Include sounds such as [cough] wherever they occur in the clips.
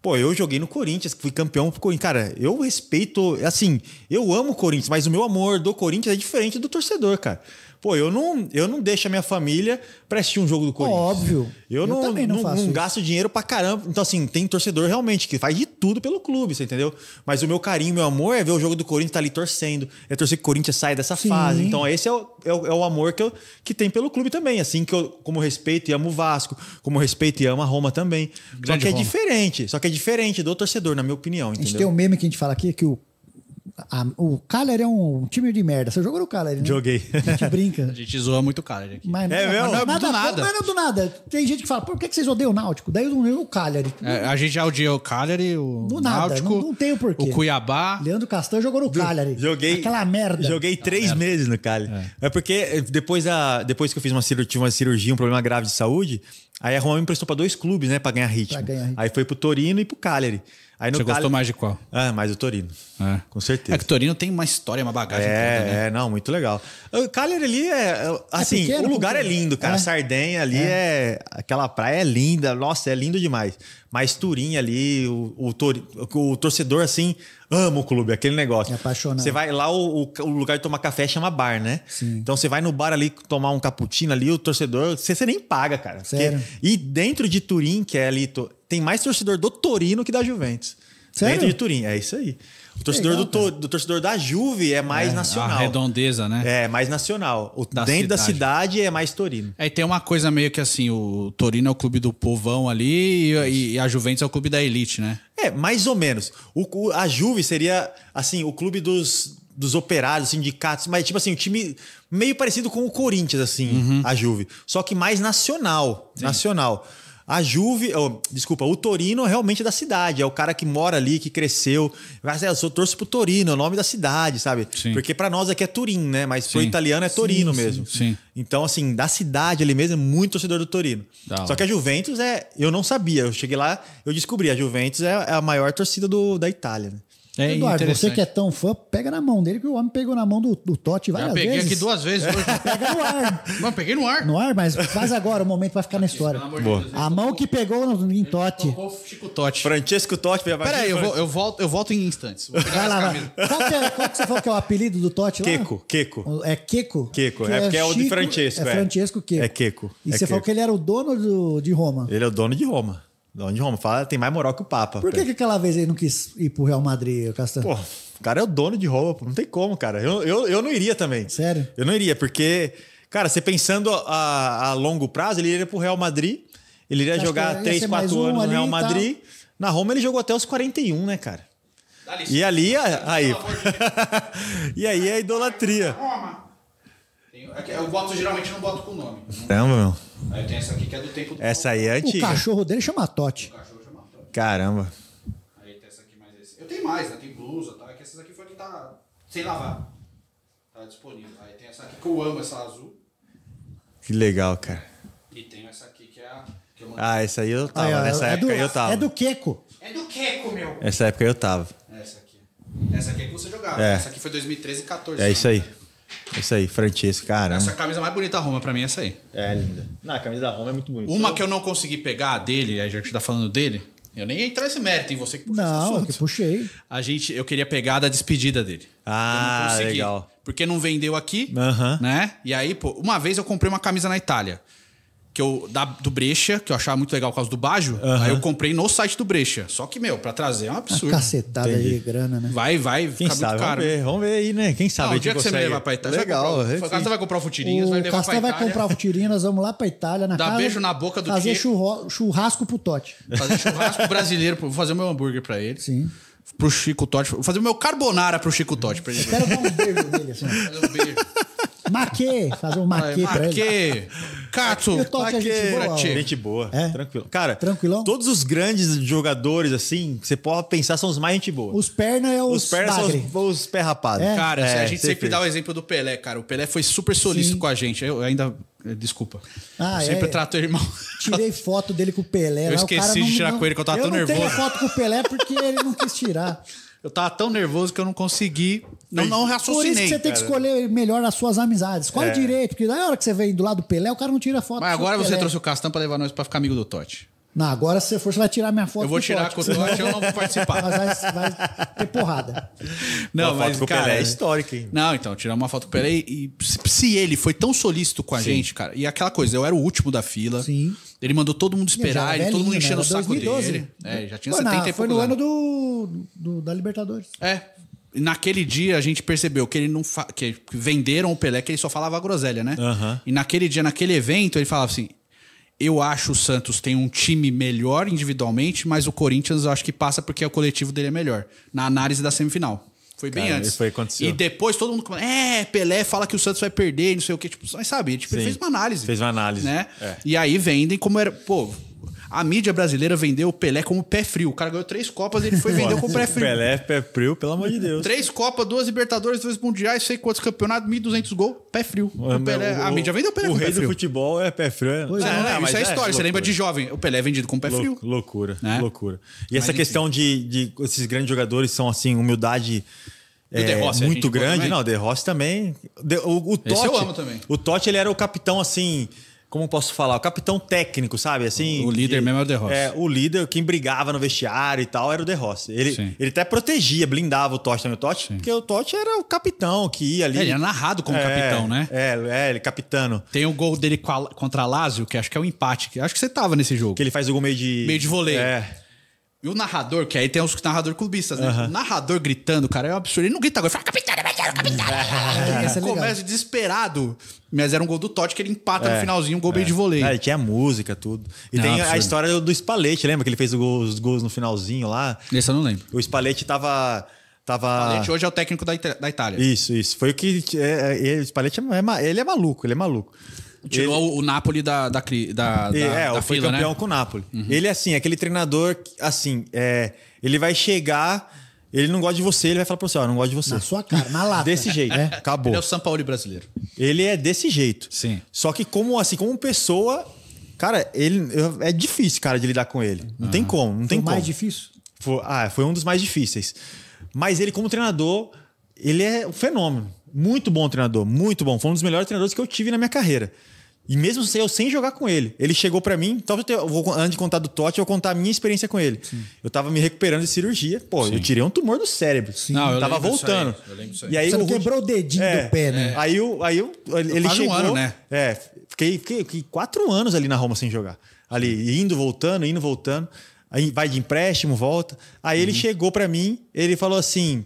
Pô, eu joguei no Corinthians, fui campeão pro Corinthians. Cara, eu respeito, assim, eu amo o Corinthians, mas o meu amor do Corinthians é diferente do torcedor, cara. Pô, eu não, eu não deixo a minha família para assistir um jogo do Corinthians. Óbvio. Eu, eu não, também não, não, faço não gasto dinheiro pra caramba. Então, assim, tem torcedor realmente que faz de tudo pelo clube, você entendeu? Mas o meu carinho, meu amor é ver o jogo do Corinthians, tá ali torcendo. É torcer que o Corinthians saia dessa Sim. fase. Então, esse é o, é o, é o, amor que, eu, que tem pelo clube também. Assim, que eu, como respeito e amo o Vasco, como respeito e amo a Roma também. Grande só que é Roma. é diferente. Só que é diferente do torcedor, na minha opinião, entendeu? A gente tem um meme que a gente fala aqui, que o a, o Caller é um, um, time de merda. Você jogou no Caller? né? Joguei. A gente [laughs] brinca. a gente zoa muito o Cagliari aqui. Mas, é, meu, mas, não é do nada. Mas não é do nada. Tem gente que fala, por que, vocês odeiam o Náutico? Daí eu odeio o Caller. É, a gente já odia o e o do Náutico. Nada, não, não tem o porquê. O Cuiabá. Leandro Castan jogou no Caller. Joguei. Aquela merda. Joguei três merda. meses no Caller. É. é, porque eh, depois, depois que eu fiz uma cirurgia, uma cirurgia, um problema grave de saúde, aí a Roma me emprestou para dois clubes, né? Pra ganhar ritmo. Pra ganhar ritmo. Aí foi pro Torino e pro Caller. Aí Você Cali... gostou mais de qual? Ah, mais do Torino. É. Com certeza. É que o Torino tem uma história, uma bagagem. É, toda, né? é não, muito legal. O Cagliari ali é. é assim, é pequeno, o lugar né? é lindo, cara. É. Sardenha ali é. é. Aquela praia é linda. Nossa, é lindo demais. Mas Turim ali, o, o, o torcedor, assim, Amo o clube, aquele negócio. Me apaixonado. Você vai lá, o, o, lugar de tomar café chama bar, né? Sim. Então você vai no bar ali tomar um cappuccino ali, o torcedor. Você, você nem paga, cara. Sério? Porque, e dentro de Turim, que é ali, tem mais torcedor do Torino que da Juventus. Sério? Dentro de Turim, é isso aí. O torcedor, legal, do, do, torcedor da Juve é mais é, nacional. A redondeza, né? É, mais nacional. O da dentro cidade. da cidade é mais Torino. Aí é, e tem uma coisa meio que assim: o Torino é o clube do povão ali e, e a Juventus é o clube da elite, né? É, mais ou menos. O, a Juve seria, assim, o clube dos, dos operários, sindicatos, mas tipo assim, o time meio parecido com o Corinthians, assim, uhum. a Juve. Só que mais nacional. Sim. Nacional. A Juve, oh, desculpa, o Torino é realmente é da cidade, é o cara que mora ali, que cresceu. Mas é, eu só torço pro Torino, é o nome da cidade, sabe? Sim. Porque para nós aqui é Turim, né? Mas sim. pro italiano é Torino sim, mesmo. Sim, Então, assim, da cidade ali mesmo é muito torcedor do Torino. só que a Juventus é. Eu não sabia, eu cheguei lá, eu descobri, a Juventus é, é a maior torcida do, da Itália, né? É Eduardo, você que é tão fã, pega na mão dele, que o homem pegou na mão do, do Totti várias vezes. Já peguei vezes. aqui duas vezes. Hoje. [laughs] pega no ar. Não, peguei no ar. No ar, mas faz agora, o momento vai ficar na história. Boa. Deus, a mão que pegou no, em Totti. Chico Totti. Francesco Totti. Peraí, eu, eu, volto, eu volto em instantes. Vai lá, vai. Qual, é, qual que você falou que é o apelido do Totti lá? Queco, É Keco? Keco, é, é porque é o de Francesco. É, é. Francesco Queco. É Queco. E é você falou que ele era o dono do, de Roma. Ele é o dono de Roma. Onde Roma fala, tem mais moral que o Papa. Por que, que aquela vez ele não quis ir pro Real Madrid, Castanho? Pô, o cara é o dono de Roma, pô. não tem como, cara. Eu, eu, eu não iria também. Sério? Eu não iria, porque, cara, você pensando a, a longo prazo, ele iria pro Real Madrid, ele iria Acho jogar 3, 4 anos no Real Madrid. Na Roma ele jogou até os 41, né, cara? E ali, aí. [laughs] e aí é a idolatria. Eu boto, geralmente não boto com o nome. Caramba, meu. Aí tem essa aqui que é do tempo do Essa aí é antiga. O cachorro dele chama Tote. O cachorro chama Tote. Caramba. Aí tem essa aqui mais esse. Eu tenho mais, né? Tem blusa, tá? É que essas aqui foi que tá sem lavar. Tá disponível. Aí tem essa aqui que eu amo, essa azul. Que legal, cara. E tem essa aqui que é a. Que ah, essa aí eu tava. Ah, Nessa é época do, eu tava. É do Queco. É do Queco, meu. Essa época eu tava. Essa aqui. Essa aqui é que você jogava. É. Essa aqui foi 2013 e 14. É isso aí. É isso aí, Francesco, cara. Essa camisa mais bonita da Roma pra mim é essa aí. É, linda. Não, a camisa da Roma é muito bonita. Uma que eu não consegui pegar, dele, a gente tá falando dele. Eu nem entrar esse mérito em você que puxou Não, que puxei. A gente, eu queria pegar da despedida dele. Ah, legal. Porque não vendeu aqui, né? E aí, pô, uma vez eu comprei uma camisa na Itália que eu, da, do Brecha, que eu achava muito legal por causa do Bajo, aí eu comprei no site do Brecha. Só que, meu, pra trazer é um absurdo. Uma cacetada Entendi. de grana, né? Vai, vai, Quem sabe, Vamos ver, vamos ver aí, né? Quem sabe. Não, ah, o dia que você me levar pra Itália. Legal. Vai o Casta vai comprar o Futirinhas, vai levar Casta pra Itália. vai comprar o Futirinhas, nós vamos lá pra Itália. Na Dá casa, beijo na boca do Fazer churrasco pro Totti. Fazer churrasco brasileiro, vou fazer o meu hambúrguer pra ele. Sim pro Chico Totti. Vou fazer o meu carbonara pro Chico Totti. Pra ele. Eu quero dar um beijo nele, assim. Fazer um beijo. Maquê, fazer um maquê Ai, pra maquê. Cato, e o toque maquê. É gente boa. Gente boa, é? tranquilo. Cara, Tranquilão? todos os grandes jogadores, assim, que você pode pensar, são os mais gente boa. Os pernas é os Os pernas são os, os pé rapados. É? Cara, a é, gente sempre fez. dá o exemplo do Pelé, cara. O Pelé foi super solícito Sim. com a gente. Eu ainda... Eh, desculpa. Ah, eu sempre é. trato o irmão. Tirei foto dele com o Pelé. Eu lá, esqueci de tirar não, com ele, que eu tava eu tão nervoso. Eu não foto com o Pelé porque ele não quis tirar. Eu tava tão nervoso que eu não consegui não, não raciocinei. Por isso que você tem que escolher melhor as suas amizades. Qual é. o é. direito? Porque na hora que você vem do lado do Pelé, o cara não tira foto. Mas agora você Pelé. trouxe o Castan pra levar nós pra ficar amigo do Totti. Não, agora se você for, você vai tirar minha foto. Eu vou tirar com o Totti, eu não vou participar. [laughs] Mas vai, vai ter porrada. Não, uma mas, foto com cara, o Pelé é histórico hein? Não, então, tirar uma foto com o Pelé e, se ele foi tão solícito com a Sim. gente, cara, e aquela coisa, eu era o último da fila. Sim. Ele mandou todo mundo esperar, ele, todo mundo enchendo né? o saco 2012. dele. É, já tinha Pô, 70 na, e Foi no ano do, do, da Libertadores. É, naquele dia a gente percebeu que ele não fa... que venderam o Pelé que ele só falava groselha, né? Uhum. E naquele dia, naquele evento, ele falava assim: "Eu acho o Santos tem um time melhor individualmente, mas o Corinthians eu acho que passa porque o coletivo dele é melhor". Na análise da semifinal. Foi bem Cara, antes. Foi, E depois todo mundo é, Pelé fala que o Santos vai perder, não sei o que, tipo, mas sabe, tipo, ele fez uma análise. Fez uma análise. Né? É. E aí vendem como era, pô, a mídia brasileira vendeu o Pelé como pé frio. O cara ganhou três Copas e ele foi vender como pé frio. Pelé, é pé frio, pelo amor de Deus. Três Copas, duas Libertadores, dois Mundiais, sei quantos campeonatos, 1.200 gols, pé frio. É, o Pelé, o, a mídia vendeu o Pelé o como pé frio. O rei do futebol é pé frio. É, não, é, não, isso é, é história. Loucura. Você lembra de jovem. O Pelé é vendido como pé frio. loucura, né? loucura. E mas essa enfim. questão de, de esses grandes jogadores são assim, humildade... É, Rossi, muito grande. Não, o De Rossi também. o, o Totti, eu amo também. O Totti, ele era o capitão, assim, como posso falar, o capitão técnico, sabe? Assim, o líder mesmo é o De Rossi. É, o líder, quem brigava no vestiário e tal, era o De Rossi. Ele, ele até protegia, blindava o Totti também. O Totti, porque o Totti era o capitão que ia ali. É, ele é narrado como é, capitão, né? É, é, ele capitano. Tem o gol dele contra a Lazio, que acho que é o um empate. Que, acho que você tava nesse jogo. Que ele faz o gol meio de... Meio de voleio. É. E o narrador, que aí tem os narrador clubistas, né? Uhum. O narrador gritando, cara, é um absurdo. Ele não grita agora, ele fala capitão. capitana. [laughs] É Começa desesperado. Mas era um gol do Totti que ele empata é, no finalzinho, um gol é. bem de é. voleio. É, tinha música, tudo. E tem absurdo. a história do Spalletti, lembra que ele fez os gols no finalzinho lá? Esse eu não lembro. O Spalletti tava... Tava... Spalletti hoje é o técnico da, Itália. Isso, isso. Foi o que. É, é, Spalletti é, é, ele é maluco, ele é maluco. Tirou ele... o Napoli da, da, da, da É, da foi fila, né? campeão né? com o Napoli. Uhum. Ele, é assim, aquele treinador, assim, é, ele vai chegar, ele não gosta de você, ele vai falar pra você, ó, não gosto de você. Na sua cara, na lata. Desse jeito, é. acabou. Ele é o São Paulo brasileiro. Ele é desse jeito. Sim. Só que como, assim, como pessoa, cara, ele é difícil, cara, de lidar com ele. Não uhum. tem como, não foi tem como. mais difícil? Foi, ah, foi um dos mais difíceis. Mas ele, como treinador, ele é um fenômeno. Muito bom treinador, muito bom. Foi um dos melhores treinadores que eu tive na minha carreira. E mesmo sem eu sem jogar com ele, ele chegou para mim, então eu vou, antes de contar do Totti, eu vou contar a minha experiência com ele. Sim. Eu tava me recuperando de cirurgia, pô, Sim. eu tirei um tumor do cérebro. Sim. Não, eu tava voltando. Isso aí, eu lembro aí. E aí Você o, quebrou o dedinho é, do pé, né? É. Aí, eu, aí ele Faz chegou, um ano, né? É, fiquei, fiquei, fiquei quatro anos ali na Roma sem jogar. Ali indo, voltando, indo, voltando. Aí vai de empréstimo, volta. Aí uhum. ele chegou para mim, ele falou assim: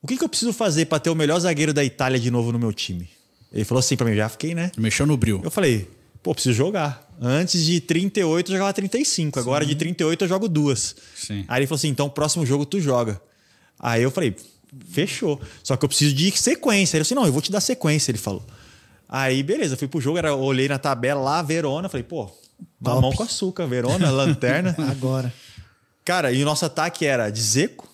"O que, que eu preciso fazer para ter o melhor zagueiro da Itália de novo no meu time?" Ele falou assim para mim, já fiquei, né? Mexeu no bril. Eu falei, pô, preciso jogar. Antes de 38 eu jogava 35, Sim. agora de 38 eu jogo duas. Sim. Aí ele falou assim, então próximo jogo tu joga. Aí eu falei, fechou. Só que eu preciso de sequência. Ele falou assim, não, eu vou te dar sequência, ele falou. Aí, beleza, fui pro jogo, era, olhei na tabela lá, Verona, falei, pô, mamão com açúcar, Verona, lanterna. [laughs] Agora. Cara, e o nosso ataque era de Zeco,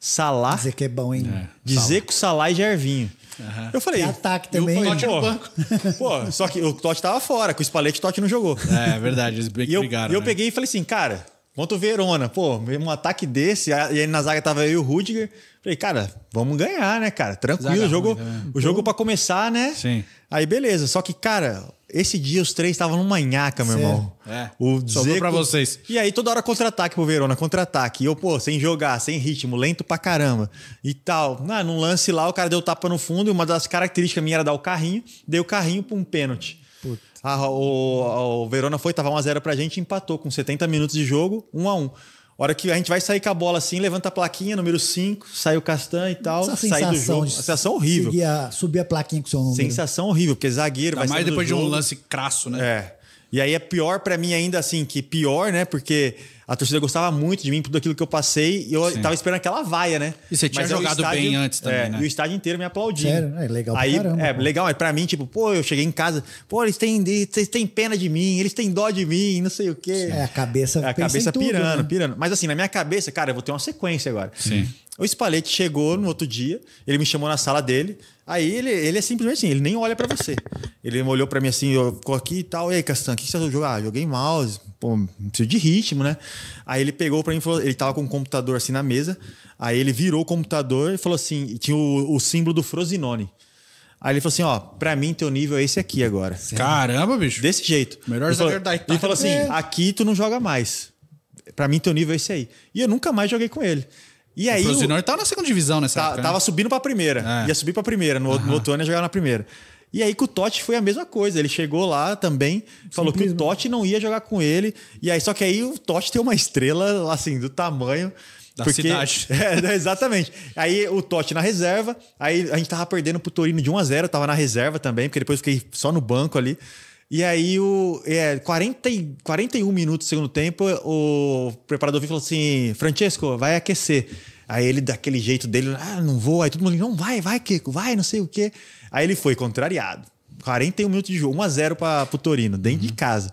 Salá. Dizer é bom, hein? É, Dizer Salá e Jervinho. Uhum. Eu falei. E ataque também. E o Totti no banco. [laughs] Pô, só que o Totti tava fora, com o Spalletti o Totti não jogou. É, é verdade, eles brigaram. E eu, eu né? peguei e falei assim, cara, quanto o Verona, pô, um ataque desse, e aí na zaga tava eu e o Rudiger. Falei, cara, vamos ganhar, né, cara? Tranquilo, né? o jogo, o jogo para começar, né? Sim. Aí beleza, só que, cara, esse dia os três estavam numa nhaca, meu Sério? irmão. É. O Zeco... Sobrou pra vocês. E aí toda hora contra-ataque pro Verona, contra-ataque. E eu, pô, sem jogar, sem ritmo, lento pra caramba. E tal. Ah, num lance lá, o cara deu tapa no fundo e uma das características minha era dar o carrinho. Dei o carrinho pra um pênalti. Puta. A, ah, o, o, Verona foi, tava 1x0 pra gente, empatou com 70 minutos de jogo, 1 a 1 hora que a gente vai sair com a bola assim, levanta a plaquinha, número 5, sai o Castan e tal, Essa sai do jogo. sensação horrível. A, subir a plaquinha com o seu número. Sensação horrível, porque zagueiro tá vai mais depois de um lance crasso, né? É. E aí é pior para mim ainda assim, que pior, né? Porque a torcida gostava muito de mim por tudo aquilo que eu passei e eu Sim. tava esperando aquela vaia, né? E você tinha mas é jogado estádio, bem antes também, é, né? E o estádio inteiro me aplaudia. Sério? É legal Aí, caramba, É, pô. legal. É pra mim, tipo, pô, eu cheguei em casa, pô, eles têm, eles têm pena de mim, eles têm dó de mim, não sei o quê. É, a cabeça é, A cabeça tudo, pirando, né? pirando. Mas assim, na minha cabeça, cara, eu vou ter uma sequência agora. Sim. O Spalletti chegou no outro dia, ele me chamou na sala dele, Aí ele, ele é simplesmente assim, ele nem olha para você. Ele olhou para mim assim, eu ficou aqui e tal. E aí, Castan, o que, você jogou? Ah, joguei mouse, pô, preciso de ritmo, né? Aí ele pegou para mim e falou, ele tava com o computador assim na mesa. Aí ele virou o computador e falou assim, tinha o, o símbolo do Frosinone. Aí ele falou assim: ó, pra mim teu nível é esse aqui agora. Caramba, bicho. Desse jeito. Melhor ele falou, da Itália. Ele falou assim: aqui tu não joga mais. Pra mim teu nível é esse aí. E eu nunca mais joguei com ele. E aí, o Frosinone estava na segunda divisão nessa tá, época. Né? Tava né? subindo para a primeira. É. Ia subir para a primeira. No, uhum. no outro ano ia jogar na primeira. E aí com o Totti foi a mesma coisa. Ele chegou lá também, falou que o Totti não ia jogar com ele. E aí, só que aí o Totti tem uma estrela, assim, do tamanho. Da porque, cidade. [laughs] É, né, exatamente. Aí o Totti na reserva. Aí a gente tava perdendo pro Torino de 1 a 0 Tava na reserva também, porque depois fiquei só no banco ali. E aí, o, é, 40, 41 minutos do segundo tempo, o preparador falou assim: Francesco, vai aquecer. Aí ele, daquele jeito dele, ah, não vou. Aí todo mundo, não, vai, vai, Kiko, vai, não sei o quê. Aí ele foi contrariado. 41 minutos de jogo, 1x0 para o Torino, dentro uhum. de casa.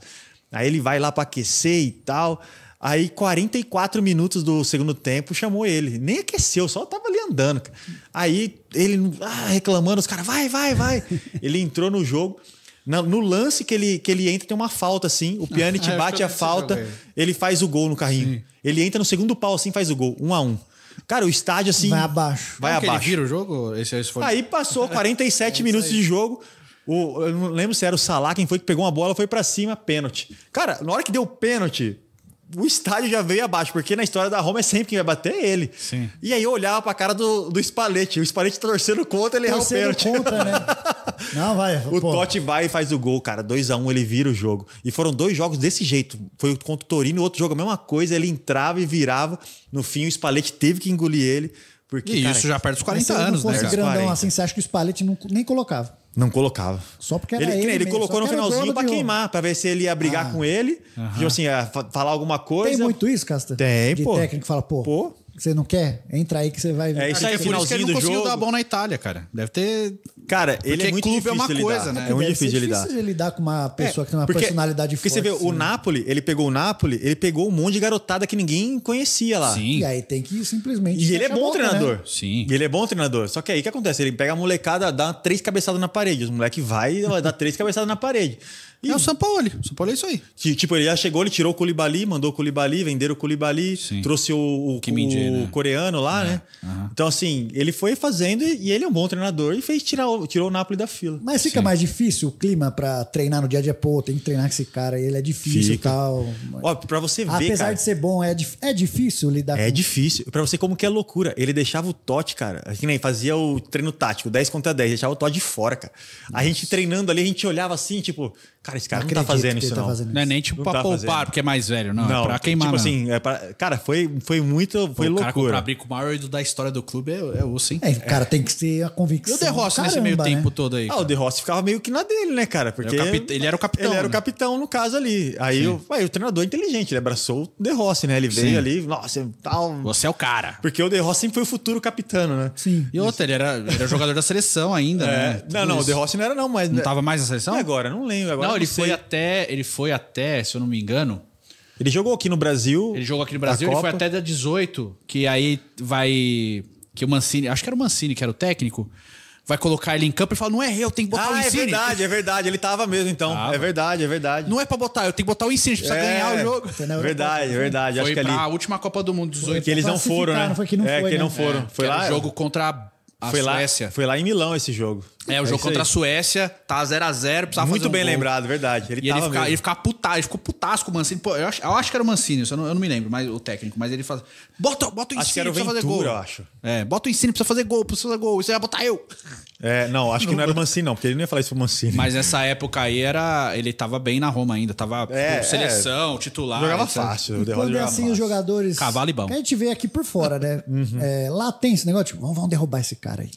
Aí ele vai lá para aquecer e tal. Aí, 44 minutos do segundo tempo, chamou ele. Nem aqueceu, só tava ali andando. Aí ele ah, reclamando, os caras, vai, vai, vai. [laughs] ele entrou no jogo no lance que ele, que ele entra, tem uma falta, assim. O Pjanic te [laughs] bate a falta, ele faz o gol no carrinho. Sim. Ele entra no segundo pau, assim, faz o gol. Um a um. Cara, o estádio, assim... Vai abaixo. Vai Como abaixo. Que ele vira o jogo? Esse, é esse foi... Aí passou 47 [laughs] é minutos de jogo. O, eu não lembro se era o Salah quem foi que pegou uma bola, foi para cima, pênalti. Cara, na hora que deu pênalti, o estádio já veio abaixo, porque na história da Roma é sempre quem vai bater é ele. Sim. E aí eu olhava pra cara do, do Spalletti, o Spalletti torcendo contra, ele errar o pênalti. Contra, né? [laughs] Não, vai. O pô. Totti vai e faz o gol, cara. 2 a 1 um, ele vira o jogo. E foram dois jogos desse jeito. Foi contra o Torino, outro jogo a mesma coisa, ele entrava e virava. No fim, o Spalletti teve que engolir ele. Porque, e cara, isso já perto dos 40 anos, né? Se grandão 40. assim, você acha que o Spalletti não, nem colocava? Não colocava. Só porque era ele. Ele, ele colocou no finalzinho pra queimar, pra ver se ele ia brigar ah. com ele. Tipo assim, ah, falar alguma coisa. Tem muito isso, Casta? Tem, de pô. técnico fala, pô, pô. Você não quer? Entra aí que você vai ver. É isso aí, é finalzinho ele não do conseguiu jogo. dar bom na Itália, cara. Deve ter Cara, ele é porque é muito clube difícil é uma lidar. né? É, muito é difícil de lidar. difícil de lidar com uma é, pessoa é, que tem uma porque, personalidade porque forte. Porque você vê, assim, o né? Napoli, ele pegou o Napoli, ele pegou um monte de garotada que ninguém conhecia lá. Sim. E aí tem que simplesmente. E ele é bom boca, treinador. Né? Sim. E ele é bom treinador. Só que aí o que acontece? Ele pega a molecada, dá três cabeçadas na parede. Os moleque vai dá três cabeçadas na parede. E é o Sampaoli O Sampaoli é isso aí. Que, tipo, ele já chegou, ele tirou o Colibali, mandou o Colibali, venderam o Colibali, trouxe o, o, o né? coreano lá, né? Uhum. Então, assim, ele foi fazendo e ele é um bom treinador e fez tirar tirou o Napoli da fila. Mas fica Sim. mais difícil o clima para treinar no dia a dia, pô, tem que treinar com esse cara, ele é difícil e tal. Ó, pra você ver. Apesar cara, de ser bom, é, é difícil lidar é com É difícil. Pra você, como que é loucura. Ele deixava o Totti, cara, que nem fazia o treino tático, 10 contra 10, deixava o Totti de fora, cara. Nossa. A gente treinando ali, a gente olhava assim, tipo, cara, esse cara não, não tá fazendo isso, tá não. fazendo não é nem tipo não pra tá poupar, fazendo. porque é mais velho, não. É não é pra queimar. Tipo assim, é pra... cara, foi, foi muito. Foi o loucura. Cara, pra abrir com o maior da história do clube é, é osso, hein? É, cara, tem que ser a convicção. Eu derroço nesse meio né? tempo todo aí? Ah, o De Rossi ficava meio que na dele, né, cara? Porque ele, capit... ele era o capitão. Ele era o né? capitão, no caso, ali. Aí o... Aí o, treinador é inteligente, ele abraçou o De Rossi, né? Ele veio Sim. ali, nossa, tal. Você é o cara. Porque o De Rossi sempre foi o futuro capitano, né? Sim. E outra, ele era, era jogador da seleção ainda, [laughs] é. né? não, não, isso. o De Rossi não era, não, mas. Não tava mais na seleção? agora, não lembro. Agora não, ele foi até. Ele foi até, se eu não me engano. Ele jogou aqui no Brasil. Ele jogou aqui no Brasil, ele foi até da 18, que aí vai. Que o Mancini, acho que era o Mancini que era o técnico, vai colocar ele em campo e fala: não é eu tenho que botar ah, o é Insigne. É verdade, é verdade. Ele tava mesmo, então. Tava. É verdade, é verdade. Não é pra botar, eu tenho que botar o Insigne, a gente precisa é, ganhar o jogo. Verdade, verdade. Foi Acho que ali... a última Copa do Mundo, 18. Que eles não foram, né? Não foi que não é, foi, que né? não foram. É, foi lá. O jogo contra a foi Suécia. Lá, foi lá em Milão esse jogo. É, o é jogo contra a Suécia, tá 0x0, Muito um bem gol. lembrado, verdade. Ele, e ele, fica, ele ficava puta, ele ficou putasco o Mancini. Pô, eu acho, eu acho que era o Mancini, eu não, eu não me lembro, mas o técnico, mas ele fala. Bota, bota o ensino pra fazer gol. Eu acho. É, bota o ensino precisa fazer gol, precisa fazer gol. aí ia botar eu. É, não, acho que [laughs] não era o Mancini, não, porque ele não ia falar isso pro Mancini. Mas nessa época aí era. Ele tava bem na Roma ainda, tava é, é. seleção, é, titular. Jogava fácil, o Quando é assim, os jogadores. Cavalo e bom. Que a gente vê aqui por fora, né? uhum. é, lá tem esse negócio, tipo, vamos, vamos derrubar esse cara aí.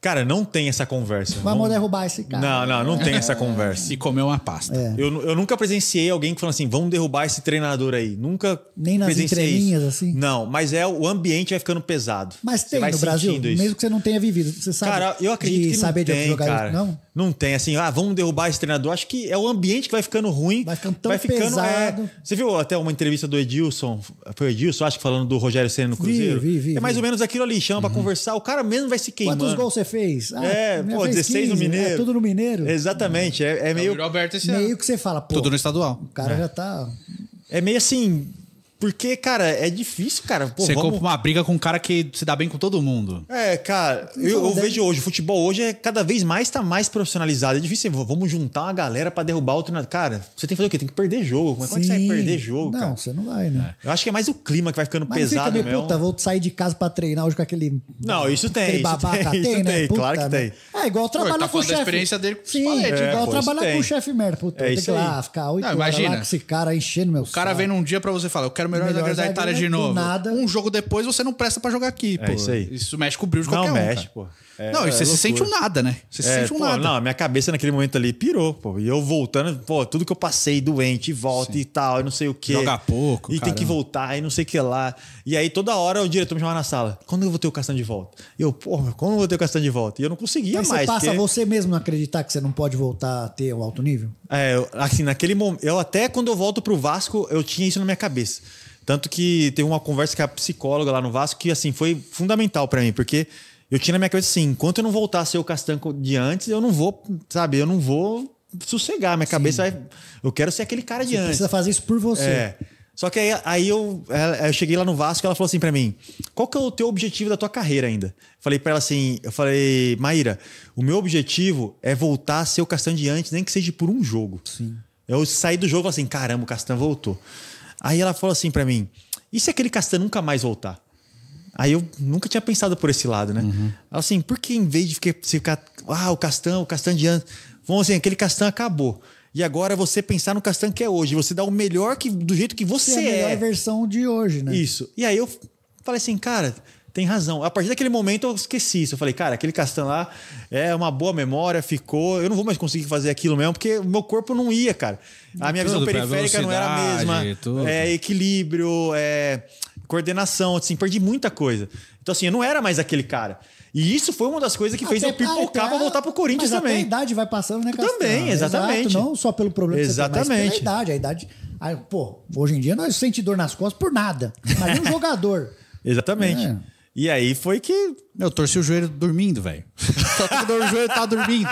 Cara, não tem essa conversa. Vamos não... derrubar esse cara. Não, não, não tem é. essa conversa. e comer uma pasta. É. Eu, eu nunca presenciei alguém que falou assim: vamos derrubar esse treinador aí. Nunca. Nem nas entrelinhas, isso. assim? Não, mas é o ambiente vai ficando pesado. Mas tem no Brasil, isso. mesmo que você não tenha vivido. Você sabe. Cara, eu acredito de que saber não tem, de jogar cara. não? Não tem, assim, ah, vamos derrubar esse treinador. Acho que é o ambiente que vai ficando ruim. Vai ficando tão vai ficando, é, pesado. É... você viu até uma entrevista do Edilson? Foi o Edilson, acho que falando do Rogério Senna no Cruzeiro? Vi, vi, vi, é mais ou menos aquilo ali, chama uhum. pra conversar. O cara mesmo vai se queimar. Quantos gols você fez. Ah, é, pô, fez 16 15, no né? Mineiro. É, tudo no Mineiro. Exatamente. É, é, é meio. É meio que você fala, pô. Tudo no estadual. O cara é. já tá. É meio assim, porque, cara, é difícil, cara. Pô, você vamos... compra uma briga com um cara que se dá bem com todo mundo. É, cara, eu, eu né? vejo hoje, o futebol hoje é cada vez mais tá mais profissionalizado. É difícil, vamos juntar uma galera para derrubar outro. Cara, você tem que fazer o quê? Tem que perder jogo. Como é que você vai perder jogo? Não, cara? você não vai, né? Eu acho que é mais o clima que vai ficando Mas pesado fica meio, Puta, vou sair de casa para treinar hoje com aquele. Não, isso tem. Aquele isso babaca tem, [laughs] tem, isso né? tem puta, claro que né? tem. É igual tá trabalhar tá com o chefe. experiência dele com Sim, é, igual pô, trabalhar com o chefe merda. Puta, é tem que ir lá ficar oito horas com esse cara enchendo meu O cara vem num dia para você falar, eu quero melhor da Itália de novo. Nada. Um jogo depois você não presta para jogar aqui, é pô. É isso aí. Isso mexe com o brilho de qualquer não, um. Não, mexe, cara. pô. É, não, é, você é se sente um nada, né? Você se é, sente um pô, nada. Não, a minha cabeça naquele momento ali pirou, pô. E eu voltando, pô, tudo que eu passei doente, volta Sim. e tal, e não sei o quê. Jogar pouco. E caramba. tem que voltar, e não sei o que lá. E aí toda hora o diretor me chamava na sala. Quando eu vou ter o Castanho de volta? E eu, pô, quando eu vou ter o Castanho de volta? E eu não conseguia Mas mais. Você passa porque... você mesmo não acreditar que você não pode voltar a ter o um alto nível? É, assim, naquele momento. Eu até quando eu volto pro Vasco, eu tinha isso na minha cabeça. Tanto que teve uma conversa com a psicóloga lá no Vasco que, assim, foi fundamental para mim, porque eu tinha na minha cabeça assim, enquanto eu não voltar a ser o Castanco de antes, eu não vou, sabe, eu não vou sossegar, minha Sim. cabeça vai, eu quero ser aquele cara de você antes. precisa fazer isso por você. É. Só que aí, aí eu, eu cheguei lá no Vasco e ela falou assim para mim: "Qual que é o teu objetivo da tua carreira ainda?" Falei para ela assim, eu falei: "Maíra, o meu objetivo é voltar a ser o Castanho de antes, nem que seja por um jogo." Sim. Eu saí do jogo assim, caramba, o Castan voltou. Aí ela falou assim para mim: e se aquele Castan nunca mais voltar? Aí eu nunca tinha pensado por esse lado, né? Uhum. Assim, por que em vez de ficar, ficar ah, o Castan, o Castan de antes, vamos assim, aquele Castan acabou. E agora você pensar no Castan que é hoje, você dá o melhor que, do jeito que você é. É a melhor é. versão de hoje, né? Isso. E aí eu falei assim, cara, tem razão. A partir daquele momento eu esqueci isso. Eu falei, cara, aquele castanho lá é uma boa memória, ficou. Eu não vou mais conseguir fazer aquilo mesmo, porque o meu corpo não ia, cara. A minha tudo, visão periférica não era a mesma. É, equilíbrio, é, coordenação, assim, perdi muita coisa. Então, assim, eu não era mais aquele cara. E isso foi uma das coisas que até, fez eu pipocar para é. voltar pro Corinthians também. a idade vai passando, né, Também, exatamente. Exato, não só pelo problema exatamente. que você tem, mas pela idade. A idade. Aí, pô, hoje em dia nós sentimos dor nas costas por nada. Mas um [laughs] jogador. Exatamente. É. E aí foi que. Eu torci o joelho dormindo, velho. [laughs] Só que o joelho tá dormindo.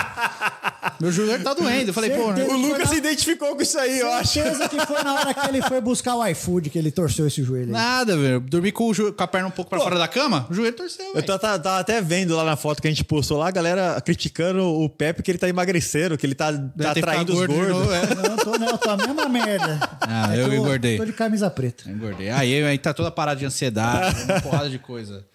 Meu joelho tá doendo. Eu falei, pô, né? O Lucas se identificou com isso aí, Certeza eu acho. Certeza que foi na hora que ele foi buscar o iFood que ele torceu esse joelho. Aí. Nada, velho. Dormi com, jo... com, a perna um pouco pra pô, fora da cama, o joelho torceu. Eu tá, tava tá até vendo lá na foto que a gente postou lá, a galera criticando o Pepe que ele tá emagrecendo, que ele tá, tá atraindo os gordos. é. Não, tô, não, tô a mesma merda. Ah, eu, eu tô, engordei. Tô de camisa preta. Eu engordei. Aí, aí tá toda parada de ansiedade, [laughs] uma porrada de coisa.